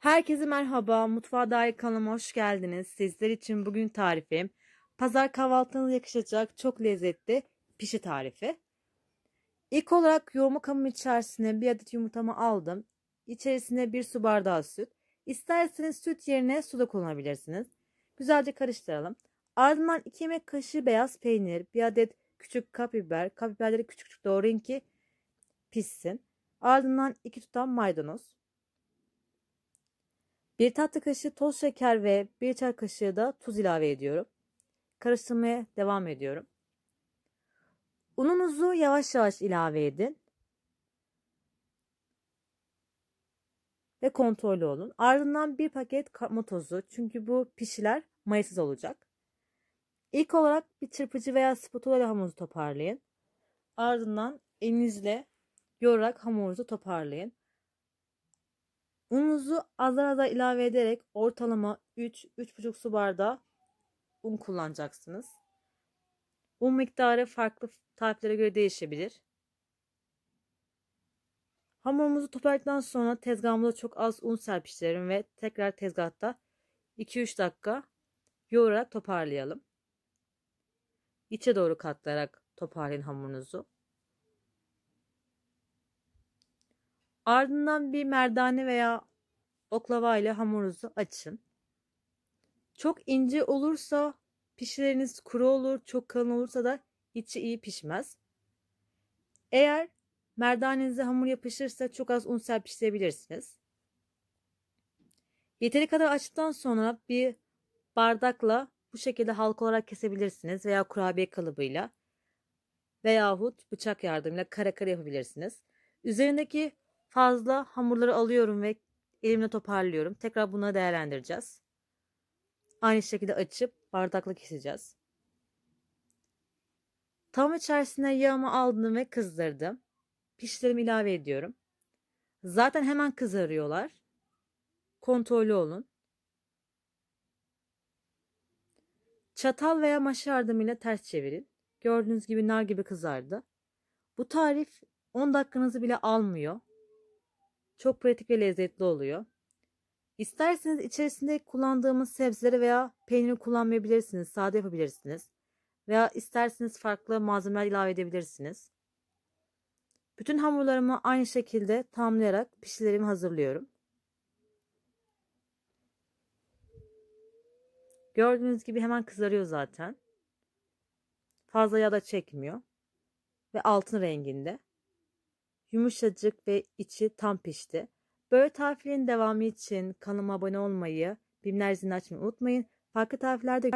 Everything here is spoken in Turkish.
Herkese merhaba, Mutfağa Dair kanalıma hoş geldiniz. Sizler için bugün tarifim, pazar kahvaltınıza yakışacak çok lezzetli pişi tarifi. İlk olarak yoğurma kabımın içerisine bir adet yumurtamı aldım. İçerisine bir su bardağı süt. İsterseniz süt yerine su da kullanabilirsiniz. Güzelce karıştıralım. Ardından 2 yemek kaşığı beyaz peynir, bir adet küçük kapiber, kapiberleri küçük küçük doğrayın ki pişsin. Ardından 2 tutam maydanoz, 1 tatlı kaşığı toz şeker ve 1 çay kaşığı da tuz ilave ediyorum. Karıştırmaya devam ediyorum. Ununuzu yavaş yavaş ilave edin. Ve kontrollü olun. Ardından bir paket kavurma tozu. Çünkü bu pişiler mayasız olacak. İlk olarak bir çırpıcı veya spatula ile hamurunuzu toparlayın. Ardından elinizle yoğurarak hamurunuzu toparlayın. Ununuzu azar azar ilave ederek ortalama 3-3,5 su bardağı un kullanacaksınız. Un miktarı farklı tariflere göre değişebilir. Hamurumuzu toparladıktan sonra tezgahımıza çok az un serpiştirelim ve tekrar tezgahta 2-3 dakika yoğurarak toparlayalım. İçe doğru katlayarak toparlayın hamurunuzu. Ardından bir merdane veya oklava ile hamurunuzu açın. Çok ince olursa pişireniz kuru olur, çok kalın olursa da içi iyi pişmez. Eğer merdanenize hamur yapışırsa çok az un serpiştirebilirsiniz. Yeteri kadar açtıktan sonra bir bardakla bu şekilde halka olarak kesebilirsiniz veya kurabiye kalıbıyla veyahut bıçak yardımıyla kara kara yapabilirsiniz. Üzerindeki fazla hamurları alıyorum ve elimle toparlıyorum. Tekrar bunu değerlendireceğiz. Aynı şekilde açıp bardakla keseceğiz. Tam içerisine yağımı aldım ve kızdırdım. Pişlerimi ilave ediyorum. Zaten hemen kızarıyorlar. Kontrollü olun. Çatal veya maşa yardımıyla ters çevirin. Gördüğünüz gibi nar gibi kızardı. Bu tarif 10 dakikanızı bile almıyor. Çok pratik ve lezzetli oluyor. İsterseniz içerisinde kullandığımız sebzeleri veya peyniri kullanmayabilirsiniz. Sade yapabilirsiniz. Veya isterseniz farklı malzemeler ilave edebilirsiniz. Bütün hamurlarımı aynı şekilde tamamlayarak pişilerimi hazırlıyorum. Gördüğünüz gibi hemen kızarıyor zaten. Fazla yağ da çekmiyor. Ve altın renginde. Yumuşacık ve içi tam pişti. Böyle tariflerin devamı için kanalıma abone olmayı, bilimler zilini açmayı unutmayın. Farklı tariflerde